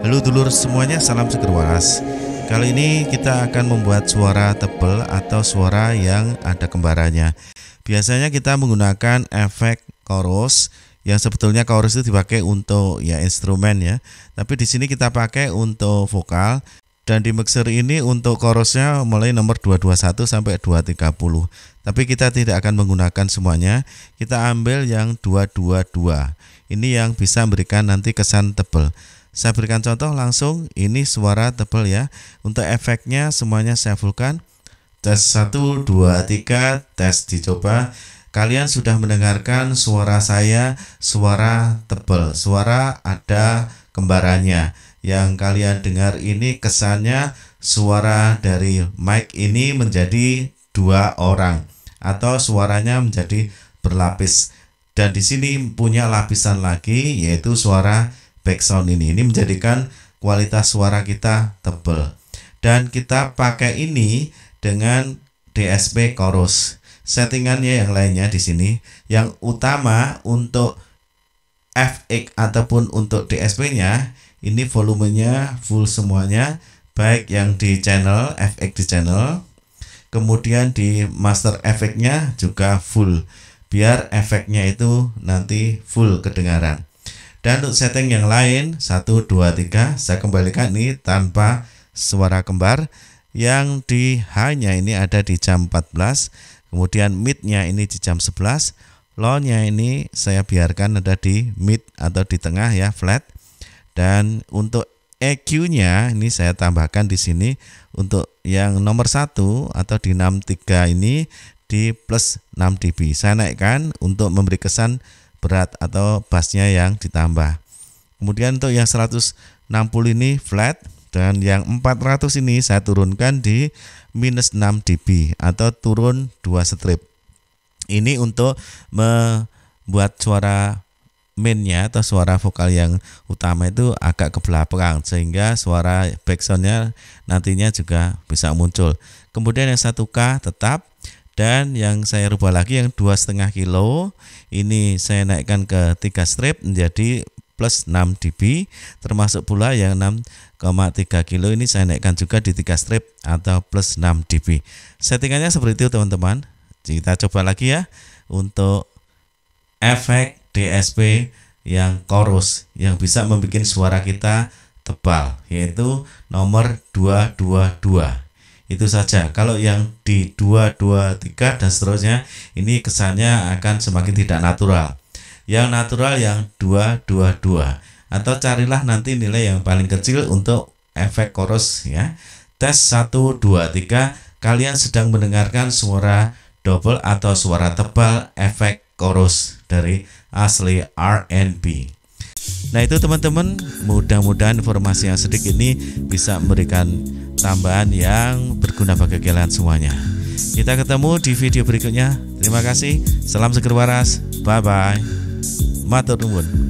Halo dulur semuanya, salam seger waras. Kali ini kita akan membuat suara tebel atau suara yang ada kembarannya. Biasanya kita menggunakan efek chorus yang sebetulnya chorus itu dipakai untuk ya instrumen ya. Tapi di sini kita pakai untuk vokal dan di mixer ini untuk chorusnya mulai nomor 221 sampai 230. Tapi kita tidak akan menggunakan semuanya, kita ambil yang 222. Ini yang bisa memberikan nanti kesan tebel. Saya berikan contoh langsung ini suara tebal ya. Untuk efeknya semuanya saya fullkan. Tes 1 2 3 tes dicoba. Kalian sudah mendengarkan suara saya, suara tebal, suara ada kembarannya. Yang kalian dengar ini kesannya suara dari mic ini menjadi dua orang atau suaranya menjadi berlapis dan di sini punya lapisan lagi yaitu suara background ini ini menjadikan kualitas suara kita tebal dan kita pakai ini dengan DSP chorus settingannya yang lainnya di sini yang utama untuk FX ataupun untuk DSP-nya ini volumenya full semuanya baik yang di channel FX di channel kemudian di master efeknya juga full biar efeknya itu nanti full kedengaran dan untuk setting yang lain 1, 2, 3 saya kembalikan ini tanpa suara kembar yang di hanya ini ada di jam 14 kemudian mid-nya ini di jam 11 low-nya ini saya biarkan ada di mid atau di tengah ya flat dan untuk EQ-nya ini saya tambahkan di sini untuk yang nomor 1 atau di 63 ini di plus 6 dB saya naikkan untuk memberi kesan berat atau bassnya yang ditambah. Kemudian untuk yang 160 ini flat dan yang 400 ini saya turunkan di minus 6 dB atau turun 2 strip. Ini untuk membuat suara mainnya atau suara vokal yang utama itu agak ke belakang sehingga suara backsoundnya nantinya juga bisa muncul. Kemudian yang 1K tetap dan yang saya rubah lagi yang dua setengah kilo ini saya naikkan ke tiga strip menjadi plus 6 dB termasuk pula yang 6,3 kilo ini saya naikkan juga di tiga strip atau plus 6 dB settingannya seperti itu teman-teman kita coba lagi ya untuk efek DSP yang chorus yang bisa membuat suara kita tebal yaitu nomor 222 itu saja kalau yang di 2, 2, 3 dan seterusnya ini kesannya akan semakin tidak natural yang natural yang 2, 2, 2 atau carilah nanti nilai yang paling kecil untuk efek chorus ya tes 1, 2, 3 kalian sedang mendengarkan suara double atau suara tebal efek chorus dari asli R&B Nah itu teman-teman mudah-mudahan informasi yang sedikit ini bisa memberikan tambahan yang berguna bagi kalian semuanya. Kita ketemu di video berikutnya. Terima kasih. Salam seger waras. Bye bye. Matur nuwun.